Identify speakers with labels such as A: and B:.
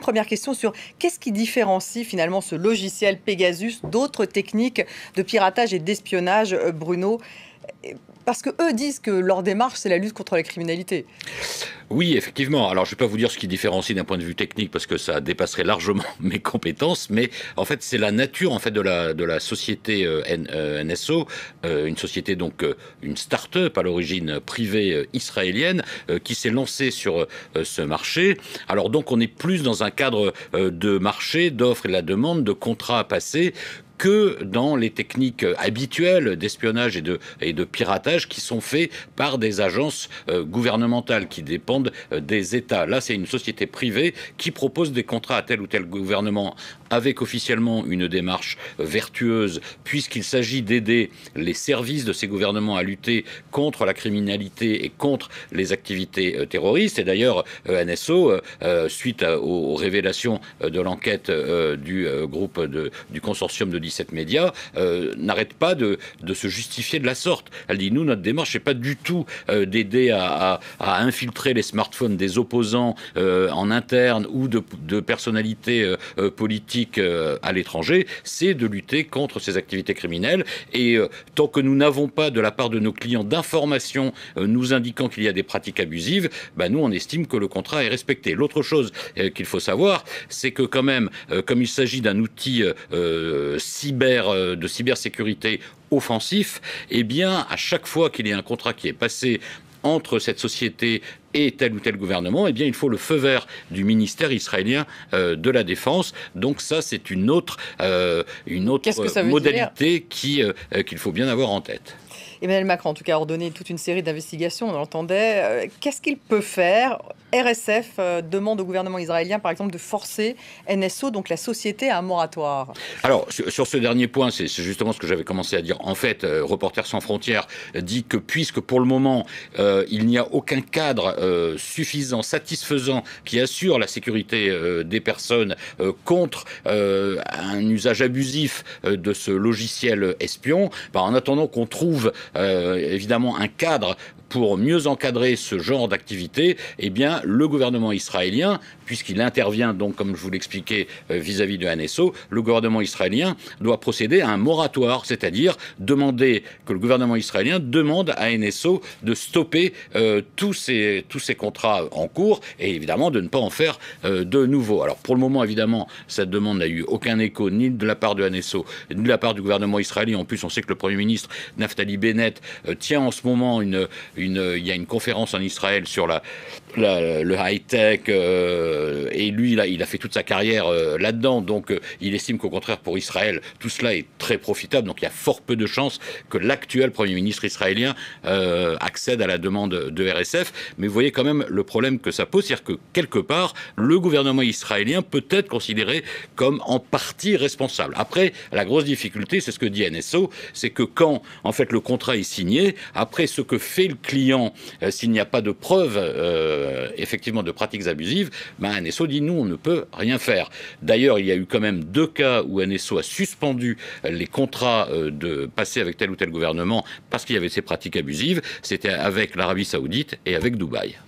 A: première question sur qu'est-ce qui différencie finalement ce logiciel Pegasus d'autres techniques de piratage et d'espionnage, euh, Bruno parce que eux disent que leur démarche, c'est la lutte contre la criminalité.
B: Oui, effectivement. Alors, je ne vais pas vous dire ce qui différencie d'un point de vue technique, parce que ça dépasserait largement mes compétences, mais en fait, c'est la nature en fait de la, de la société euh, NSO, euh, euh, une société donc une start-up à l'origine privée israélienne qui s'est lancée sur ce marché. Alors donc, on est plus dans un cadre de marché, d'offres et de la demande, de contrats à passer que dans les techniques habituelles d'espionnage et de, piratage qui sont faites par des agences euh, gouvernementales qui dépendent euh, des États. Là, c'est une société privée qui propose des contrats à tel ou tel gouvernement avec officiellement une démarche vertueuse puisqu'il s'agit d'aider les services de ces gouvernements à lutter contre la criminalité et contre les activités euh, terroristes. Et d'ailleurs, NSO, suite aux révélations de l'enquête du groupe du consortium de cette média, euh, n'arrête pas de, se justifier de la sorte. Elle dit nous, notre démarche, n'est pas du tout euh, d'aider à, infiltrer les smartphones des opposants euh, en interne ou de, personnalités politiques à l'étranger, c'est de lutter contre ces activités criminelles. Et tant que nous n'avons pas de la part de nos clients d'informations nous indiquant qu'il y a des pratiques abusives, bah, nous, on estime que le contrat est respecté. L'autre chose qu'il faut savoir, c'est que quand même, comme il s'agit d'un outil cyber, euh, de cybersécurité offensif, et eh bien, à chaque fois qu'il y a un contrat qui est passé entre cette société et tel ou tel gouvernement, eh bien, il faut le feu vert du ministère israélien euh, de la Défense. Donc ça, c'est une autre, euh, une autre modalité qu'il faut bien avoir en tête.
A: Emmanuel Macron, en tout cas, a ordonné toute une série d'investigations, on entendait, euh, Qu'est-ce qu'il peut faire RSF euh, demande au gouvernement israélien, par exemple, de forcer NSO, donc la société, à un moratoire.
B: Alors, sur ce dernier point, c'est justement ce que j'avais commencé à dire. En fait, euh, Reporters sans frontières dit que puisque pour le moment, il n'y a aucun cadre suffisant, satisfaisant, qui assure la sécurité des personnes contre un usage abusif de ce logiciel espion, bah, en attendant qu'on trouve euh, évidemment un cadre pour mieux encadrer ce genre d'activité, eh bien, le gouvernement israélien, puisqu'il intervient donc, comme je vous l'expliquais, euh, vis-à-vis de NSO, le gouvernement israélien doit procéder à un moratoire, c'est-à-dire demander que le gouvernement israélien demande à NSO de stopper euh, tous, ces, tous ces contrats en cours et évidemment de ne pas en faire euh, de nouveaux. Alors pour le moment, évidemment, cette demande n'a eu aucun écho ni de la part de NSO, ni de la part du gouvernement israélien. En plus, on sait que le Premier ministre Naftali Bennett tient en ce moment une il y a une conférence en Israël sur la, le high-tech, euh, et lui, là, il a fait toute sa carrière euh, là-dedans, donc euh, il estime qu'au contraire, pour Israël, tout cela est très profitable, donc il y a fort peu de chances que l'actuel Premier ministre israélien accède à la demande de RSF, mais vous voyez quand même le problème que ça pose, c'est-à-dire que quelque part, le gouvernement israélien peut être considéré comme en partie responsable. Après, la grosse difficulté, c'est ce que dit NSO, c'est que quand, en fait, le contrat est signé, après ce que fait le client, euh, s'il n'y a pas de preuve euh, effectivement de pratiques abusives, ben, un NSO dit nous on ne peut rien faire. D'ailleurs, il y a eu quand même deux cas où NSO a suspendu euh, les contrats de passer avec tel ou tel gouvernement parce qu'il y avait ces pratiques abusives. C'était avec l'Arabie Saoudite et avec Dubaï.